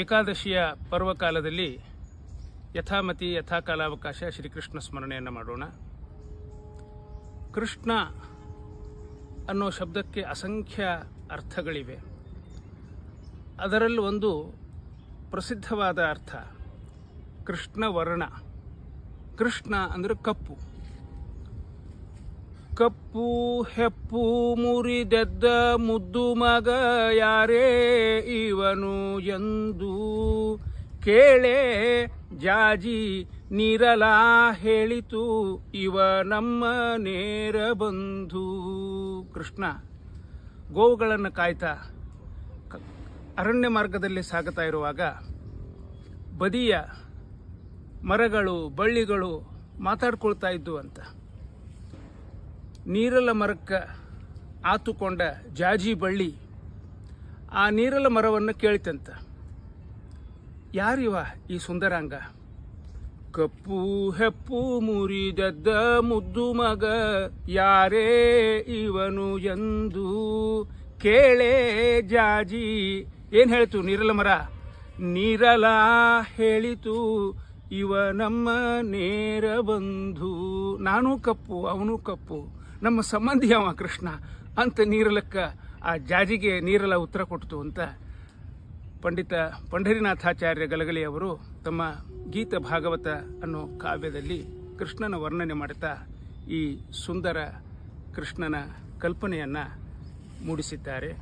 ಏಕಾದಶಿಯ ಪರ್ವಕಾಲದಲ್ಲಿ ಯಥಾಮತಿ ಯಥಾಕಾಲಾವಕಾಶ ಶ್ರೀಕೃಷ್ಣ ಸ್ಮರಣೆಯನ್ನು ಮಾಡೋಣ ಕೃಷ್ಣ ಅನ್ನೋ ಶಬ್ದಕ್ಕೆ ಅಸಂಖ್ಯ ಅರ್ಥಗಳಿವೆ ಅದರಲ್ಲಿ ಒಂದು ಪ್ರಸಿದ್ಧವಾದ ಅರ್ಥ ಕೃಷ್ಣ ವರ್ಣ ಕೃಷ್ಣ ಅಂದರೆ ಕಪ್ಪು ಕಪ್ಪು ಹೆಪ್ಪು ಮುರಿದೆದ್ದ ಮುದ್ದು ಮಗ ಯಾರೇ ಇವನು ಎಂದು ಕೇಳೆ ಜಾಜಿ ನಿರಲ ಹೇಳಿತು ಇವ ನಮ್ಮ ನೇರ ಬಂಧು ಕೃಷ್ಣ ಗೋವುಗಳನ್ನು ಕಾಯ್ತಾ ಅರಣ್ಯ ಮಾರ್ಗದಲ್ಲಿ ಸಾಗುತ್ತಾ ಇರುವಾಗ ಬದಿಯ ಮರಗಳು ಬಳ್ಳಿಗಳು ಮಾತಾಡ್ಕೊಳ್ತಾ ಇದ್ದು ಅಂತ ನೀರಲ ಮರಕ್ಕೆ ಆತುಕೊಂಡ ಜಾಜಿ ಬಳ್ಳಿ ಆ ನೀರಲ ಮರವನ್ನು ಕೇಳ್ತಂತ ಯಾರಿವ ಈ ಸುಂದರಾಂಗ ಕಪ್ಪು ಹೆಪ್ಪು ಮುರಿದದ್ದ ಮುದ್ದು ಮಗ ಯಾರೇ ಇವನು ಎಂದು ಕೇಳೇ ಜಾಜಿ ಏನು ಹೇಳ್ತು ನೀರಲ ಮರ ನೀರಲ ಹೇಳಿತು ಇವ ನಮ್ಮ ನೇರ ಬಂಧು ನಾನು ಕಪ್ಪು ಅವನು ಕಪ್ಪು ನಮ್ಮ ಸಂಬಂಧಿ ಅವ ಕೃಷ್ಣ ಅಂತ ನೀರಲಕ್ಕ ಆ ಜಾಜಿಗೆ ನೀರಲ ಉತ್ತರ ಕೊಟ್ಟಿತು ಅಂತ ಪಂಡಿತ ಪಂಡರಿನಾಥಾಚಾರ್ಯ ಗಲಗಲಿಯವರು ತಮ್ಮ ಗೀತ ಭಾಗವತ ಅನ್ನೋ ಕಾವ್ಯದಲ್ಲಿ ಕೃಷ್ಣನ ವರ್ಣನೆ ಮಾಡ್ತಾ ಈ ಸುಂದರ ಕೃಷ್ಣನ ಕಲ್ಪನೆಯನ್ನು ಮೂಡಿಸಿದ್ದಾರೆ